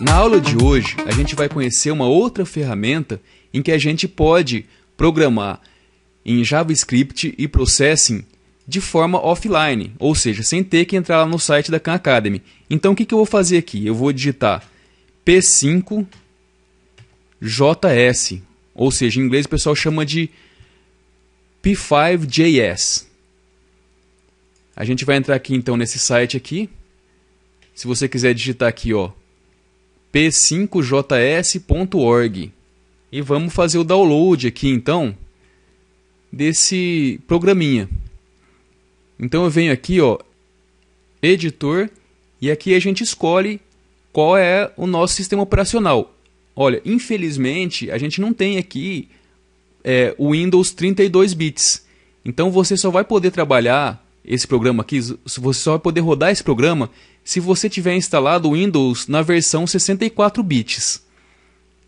Na aula de hoje, a gente vai conhecer uma outra ferramenta em que a gente pode programar em JavaScript e Processing de forma offline, ou seja, sem ter que entrar lá no site da Khan Academy. Então, o que, que eu vou fazer aqui? Eu vou digitar P5JS, ou seja, em inglês o pessoal chama de P5JS. A gente vai entrar aqui então nesse site aqui. Se você quiser digitar aqui, ó, p5js.org. E vamos fazer o download aqui então desse programinha. Então eu venho aqui, ó, editor e aqui a gente escolhe qual é o nosso sistema operacional. Olha, infelizmente a gente não tem aqui é, o é, Windows 32 bits. Então você só vai poder trabalhar esse programa aqui, você só vai poder rodar esse programa se você tiver instalado o Windows na versão 64 bits.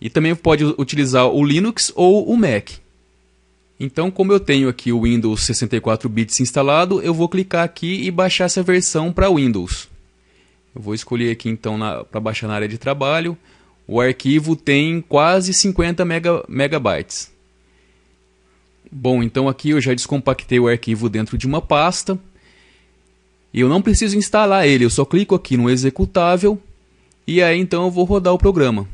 E também pode utilizar o Linux ou o Mac. Então, como eu tenho aqui o Windows 64 bits instalado, eu vou clicar aqui e baixar essa versão para Windows. Eu vou escolher aqui então para baixar na área de trabalho. O arquivo tem quase 50 mega, megabytes. Bom, então aqui eu já descompactei o arquivo dentro de uma pasta. E eu não preciso instalar ele, eu só clico aqui no executável e aí então eu vou rodar o programa.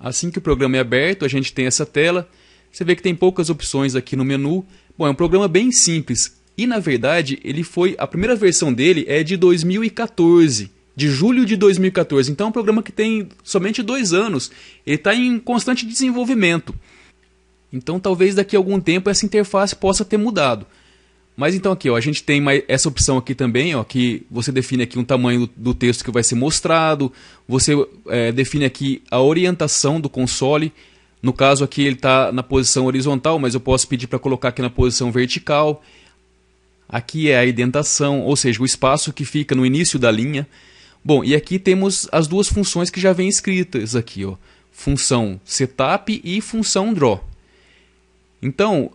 Assim que o programa é aberto, a gente tem essa tela. Você vê que tem poucas opções aqui no menu. Bom, é um programa bem simples. E na verdade, ele foi a primeira versão dele é de 2014, de julho de 2014. Então é um programa que tem somente dois anos. Ele está em constante desenvolvimento. Então talvez daqui a algum tempo essa interface possa ter mudado. Mas então aqui, ó, a gente tem essa opção aqui também, ó, que você define aqui um tamanho do texto que vai ser mostrado, você é, define aqui a orientação do console. No caso aqui ele está na posição horizontal, mas eu posso pedir para colocar aqui na posição vertical. Aqui é a indentação, ou seja, o espaço que fica no início da linha. Bom, e aqui temos as duas funções que já vêm escritas aqui, ó, função setup e função draw. Então,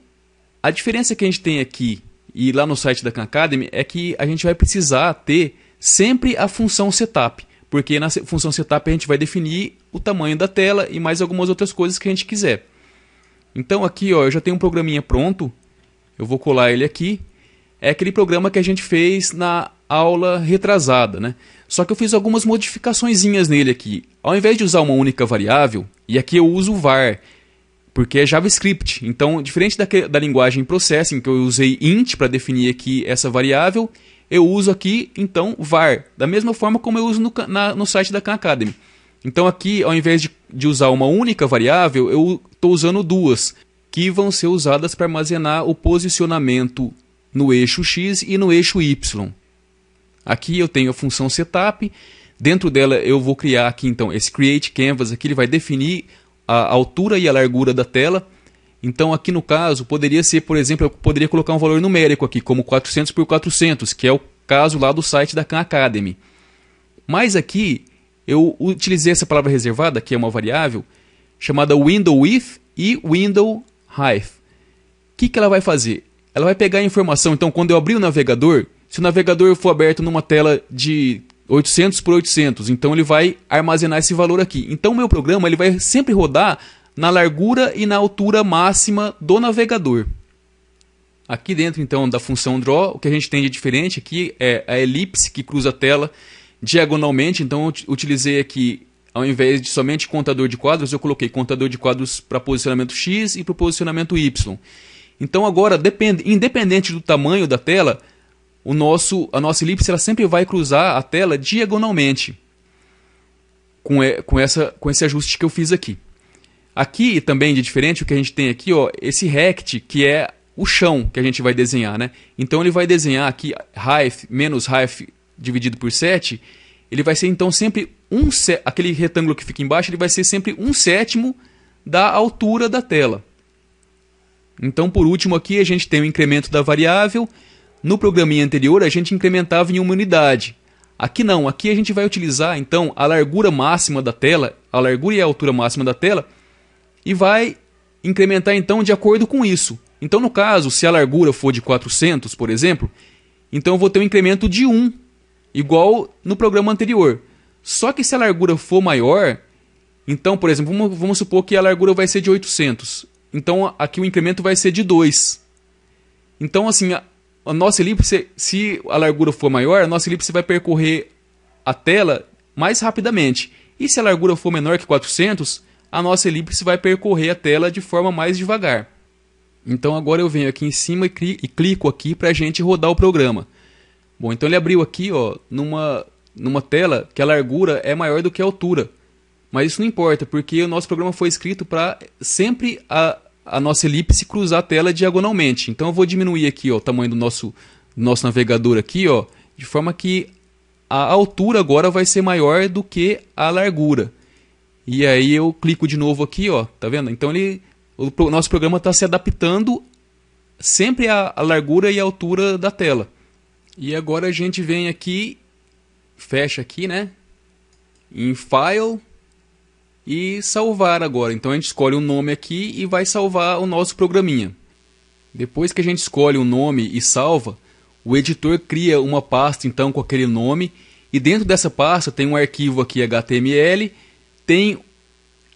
a diferença que a gente tem aqui e lá no site da Khan Academy é que a gente vai precisar ter sempre a função setup, porque na função setup a gente vai definir o tamanho da tela e mais algumas outras coisas que a gente quiser. Então aqui ó, eu já tenho um programinha pronto, eu vou colar ele aqui. É aquele programa que a gente fez na aula retrasada, né? Só que eu fiz algumas modificações nele aqui. Ao invés de usar uma única variável, e aqui eu uso o var, porque é JavaScript. Então, diferente da, da linguagem processing, que eu usei int para definir aqui essa variável, eu uso aqui, então, var, da mesma forma como eu uso no, na, no site da Khan Academy. Então, aqui, ao invés de, de usar uma única variável, eu estou usando duas, que vão ser usadas para armazenar o posicionamento no eixo x e no eixo y. Aqui eu tenho a função setup, dentro dela eu vou criar aqui então esse create canvas aqui, ele vai definir a altura e a largura da tela. Então aqui no caso poderia ser, por exemplo, eu poderia colocar um valor numérico aqui, como 400 por 400, que é o caso lá do site da Khan Academy. Mas aqui eu utilizei essa palavra reservada, que é uma variável, chamada window width e window height. O que, que ela vai fazer? Ela vai pegar a informação, então quando eu abrir o navegador, se o navegador for aberto numa tela de 800 por 800, então ele vai armazenar esse valor aqui. Então o meu programa ele vai sempre rodar na largura e na altura máxima do navegador. Aqui dentro então da função draw, o que a gente tem de diferente aqui é a elipse que cruza a tela diagonalmente, então eu utilizei aqui ao invés de somente contador de quadros, eu coloquei contador de quadros para posicionamento X e para posicionamento Y. Então agora, independente do tamanho da tela, o nosso, a nossa elipse ela sempre vai cruzar a tela diagonalmente com, e, com, essa, com esse ajuste que eu fiz aqui. Aqui também de diferente, o que a gente tem aqui, ó, esse rect, que é o chão que a gente vai desenhar, né? Então ele vai desenhar aqui height menos height dividido por 7, ele vai ser então sempre um aquele retângulo que fica embaixo, ele vai ser sempre um sétimo da altura da tela. Então por último aqui a gente tem o incremento da variável, no programinha anterior a gente incrementava em uma unidade. Aqui não, aqui a gente vai utilizar então a largura máxima da tela, a largura e a altura máxima da tela, e vai incrementar então de acordo com isso. Então no caso, se a largura for de 400, por exemplo, então eu vou ter um incremento de 1, igual no programa anterior. Só que se a largura for maior, então, por exemplo, vamos, vamos supor que a largura vai ser de 800. Então aqui o incremento vai ser de 2. Então, assim, a nossa elipse, se a largura for maior, a nossa elipse vai percorrer a tela mais rapidamente. E se a largura for menor que 400, a nossa elipse vai percorrer a tela de forma mais devagar. Então agora eu venho aqui em cima e, clico aqui para a gente rodar o programa. Bom, então ele abriu aqui ó, numa, numa tela que a largura é maior do que a altura. Mas isso não importa, porque o nosso programa foi escrito para sempre a a nossa elipse cruzar a tela diagonalmente. Então eu vou diminuir aqui ó, o tamanho do nosso, nosso navegador aqui, ó, de forma que a altura agora vai ser maior do que a largura. E aí eu clico de novo aqui, ó, tá vendo? Então ele, o nosso programa está se adaptando sempre à, à largura e à altura da tela. E agora a gente vem aqui, fecha aqui, né? Em File, e salvar agora. Então a gente escolhe um nome aqui e vai salvar o nosso programinha. Depois que a gente escolhe o um nome e salva, o editor cria uma pasta então com aquele nome e dentro dessa pasta tem um arquivo aqui HTML, tem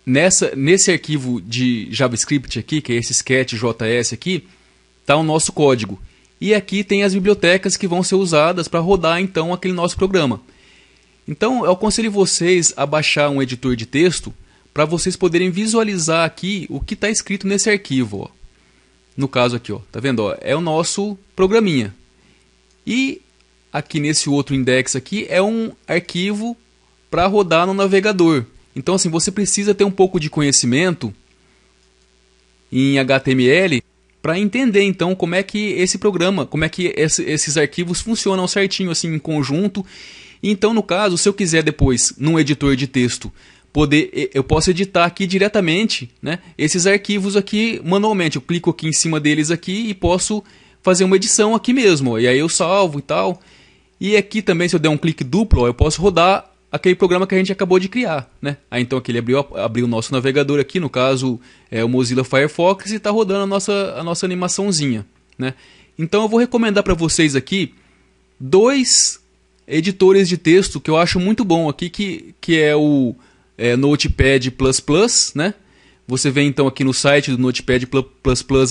nessa nesse arquivo de JavaScript aqui, que é esse sketch.js aqui, tá o nosso código. E aqui tem as bibliotecas que vão ser usadas para rodar então aquele nosso programa. Então, eu aconselho vocês a baixar um editor de texto para vocês poderem visualizar aqui o que está escrito nesse arquivo. Ó. No caso aqui, ó, tá vendo? Ó, é o nosso programinha. E aqui nesse outro index aqui é um arquivo para rodar no navegador. Então, assim, você precisa ter um pouco de conhecimento em HTML para entender então como é que esse programa, como é que esses arquivos funcionam certinho assim em conjunto então, no caso, se eu quiser depois, num editor de texto, poder eu posso editar aqui diretamente né, esses arquivos aqui manualmente. Eu clico aqui em cima deles aqui e posso fazer uma edição aqui mesmo. E aí eu salvo e tal. E aqui também, se eu der um clique duplo, eu posso rodar aquele programa que a gente acabou de criar. Né? Aí, então aqui ele abriu, abriu o nosso navegador aqui, no caso é o Mozilla Firefox, e está rodando a nossa, a nossa animaçãozinha. Né? Então eu vou recomendar para vocês aqui dois editores de texto que eu acho muito bom aqui, que, que é o é, Notepad++, né? Você vem então aqui no site do Notepad++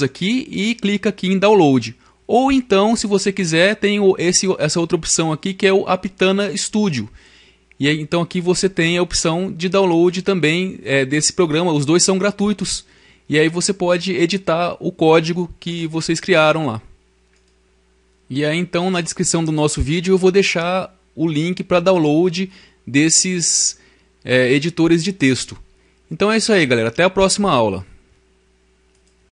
aqui e clica aqui em download. Ou então, se você quiser, tem esse, essa outra opção aqui que é o Aptana Studio. E aí, então aqui você tem a opção de download também é, desse programa. Os dois são gratuitos. E aí você pode editar o código que vocês criaram lá. E aí então na descrição do nosso vídeo eu vou deixar o link para download desses é, editores de texto. Então é isso aí, galera. Até a próxima aula.